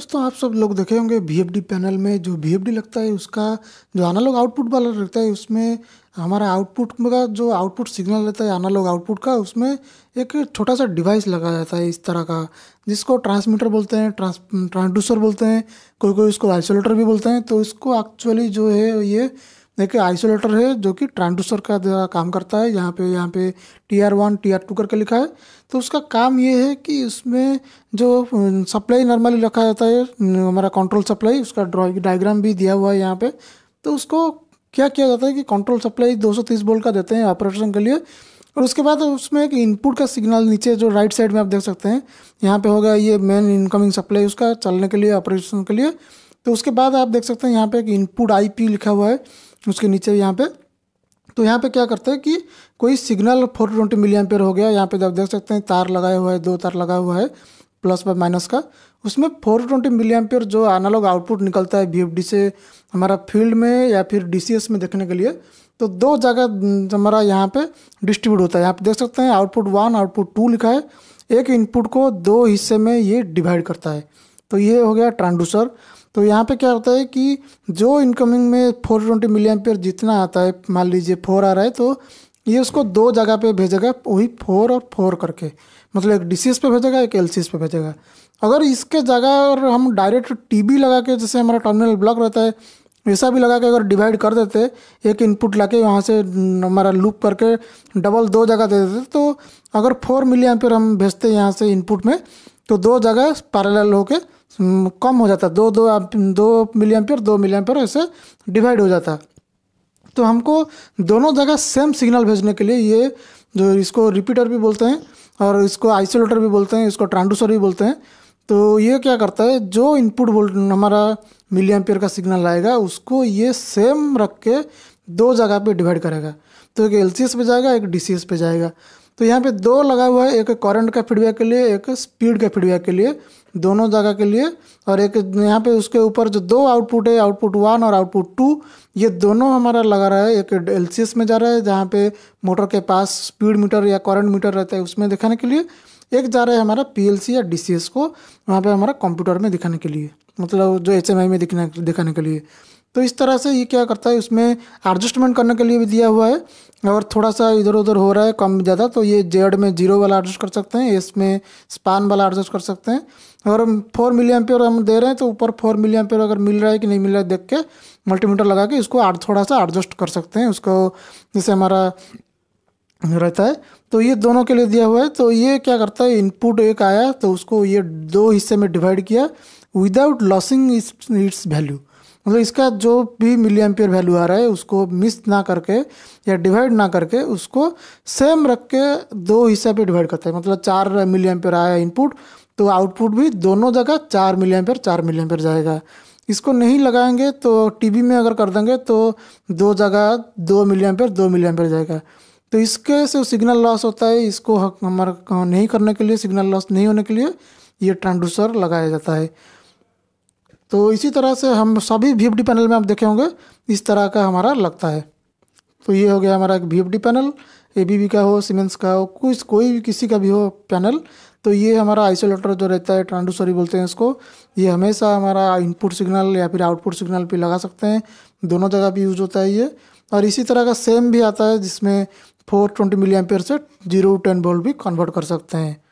दोस्तों आप सब लोग देखे होंगे बी पैनल में जो बी लगता है उसका जो एनालॉग आउटपुट वाला लगता है उसमें हमारा आउटपुट का जो आउटपुट सिग्नल रहता है एनालॉग आउटपुट का उसमें एक छोटा सा डिवाइस लगा जाता है इस तरह का जिसको ट्रांसमीटर बोलते हैं ट्रांस ट्रांसड्यूसर बोलते हैं कोई कोई उसको आइसोलेटर भी बोलते हैं तो इसको एक्चुअली जो है ये देखिए आइसोलेटर है जो कि ट्रांसड्यूसर का काम करता है यहाँ पे यहाँ पे T R one T R two करके लिखा है तो उसका काम ये है कि इसमें जो सप्लाई नॉर्मली रखा जाता है हमारा कंट्रोल सप्लाई उसका डायग्राम भी दिया हुआ है यहाँ पे तो उसको क्या किया जाता है कि कंट्रोल सप्लाई 230 वोल्ट का देते हैं ऑपरेशन के लिए और उसके बाद उसमें एक इनपुट का सिग्नल नीचे जो राइट साइड में आप देख सकते हैं यहाँ पे होगा ये मेन इनकमिंग सप्लाई उसका चलने के लिए ऑपरेशन के लिए तो उसके बाद आप देख सकते हैं यहाँ पे एक इनपुट आईपी लिखा हुआ है उसके नीचे यहाँ पे तो यहाँ पे क्या करते हैं कि कोई signal four twenty milliampere हो गया यहाँ पे जब देख सकते हैं तार लगाया हुआ है दो तार लगा हुआ है प्लस पर माइनस का उसमें फोर ट्वेंटी मिली एम्पियर जो एनालॉग आउटपुट निकलता है बी से हमारा फील्ड में या फिर डी में देखने के लिए तो दो जगह हमारा यहाँ पे डिस्ट्रीब्यूट होता है यहाँ पे देख सकते हैं आउटपुट वन आउटपुट टू लिखा है एक इनपुट को दो हिस्से में ये डिवाइड करता है तो ये हो गया ट्रांडूसर तो यहाँ पे क्या होता है कि जो इनकमिंग में फोर ट्वेंटी मिलियन जितना आता है मान लीजिए फोर आ रहा है तो ये उसको दो जगह पे भेजेगा वही फोर और फोर करके मतलब एक डिसीज पे भेजेगा एक एलसीस पे भेजेगा अगर इसके जगह और हम डायरेक्ट बी लगा के जैसे हमारा टर्मिनल ब्लॉक रहता है वैसा भी लगा के अगर डिवाइड कर देते एक इनपुट ला के वहाँ से हमारा लूप करके डबल दो जगह दे देते तो अगर फोर मिलियन हम भेजते यहाँ से इनपुट में तो दो जगह पैरेलल होके कम हो जाता दो दो दो मिली एम्पियर दो मिली एम्पियर ऐसे डिवाइड हो जाता तो हमको दोनों जगह सेम सिग्नल भेजने के लिए ये जो इसको रिपीटर भी बोलते हैं और इसको आइसोलेटर भी बोलते हैं इसको ट्रांडूसर भी बोलते हैं तो ये क्या करता है जो इनपुट वोल्ट हमारा मिली एम्पियर का सिग्नल आएगा उसको ये सेम रख के दो जगह पे डिवाइड करेगा तो एक एल पे जाएगा एक डी पे जाएगा तो यहाँ पे दो लगा हुआ है एक करंट का फीडबैक के लिए एक स्पीड का फीडबैक के लिए दोनों जगह के लिए और एक यहाँ पे उसके ऊपर जो दो आउटपुट है आउटपुट वन और आउटपुट टू ये दोनों हमारा लगा रहा है एक एल में जा रहा है जहाँ पे मोटर के पास स्पीड मीटर या करंट मीटर रहता है उसमें दिखाने के लिए एक जा रहा है हमारा पी या डी को वहाँ पर हमारा कंप्यूटर में दिखाने के लिए मतलब जो एच में दिखने दिखाने के लिए तो इस तरह से ये क्या करता है उसमें एडजस्टमेंट करने के लिए भी दिया हुआ है और थोड़ा सा इधर उधर हो रहा है कम ज़्यादा तो ये जेड में जीरो वाला एडजस्ट कर सकते हैं एस में स्पान वाला एडजस्ट कर सकते हैं और फोर मिलियन पेयर हम दे रहे हैं तो ऊपर फोर मिलियन पेयर अगर मिल रहा है कि नहीं मिल रहा है देख के मल्टीमीटर लगा के इसको थोड़ा सा एडजस्ट कर सकते हैं उसको जैसे हमारा रहता है तो ये दोनों के लिए दिया हुआ है तो ये क्या करता है इनपुट एक आया तो उसको ये दो हिस्से में डिवाइड किया विदाउट लॉसिंग इट्स वैल्यू मतलब इसका जो भी मिली एम्पियर वैल्यू आ रहा है उसको मिस ना करके या डिवाइड ना करके उसको सेम रख के दो हिस्सा पे डिवाइड करता है मतलब चार मिली एम्पियर आया इनपुट तो आउटपुट भी दोनों जगह चार मिली एम्पियर चार मिली एम्पियर जाएगा इसको नहीं लगाएंगे तो टीवी में अगर कर देंगे तो दो जगह दो मिली एम्पियर दो मिली एम्पियर जाएगा तो इसके से सिग्नल लॉस होता है इसको हमारा नहीं करने के लिए सिग्नल लॉस नहीं होने के लिए ये ट्रांसड्यूसर लगाया जाता है तो इसी तरह से हम सभी वी पैनल में आप देखे होंगे इस तरह का हमारा लगता है तो ये हो गया हमारा एक वी पैनल ए का हो सीमेंस का हो कुछ कोई भी किसी का भी हो पैनल तो ये हमारा आइसोलेटर जो रहता है ट्रांडूसरी बोलते हैं इसको ये हमेशा हमारा इनपुट सिग्नल या फिर आउटपुट सिग्नल पे लगा सकते हैं दोनों जगह भी यूज होता है ये और इसी तरह का सेम भी आता है जिसमें फोर ट्वेंटी मिली एम्पेयर से जीरो टेन वोल्ट भी कन्वर्ट कर सकते हैं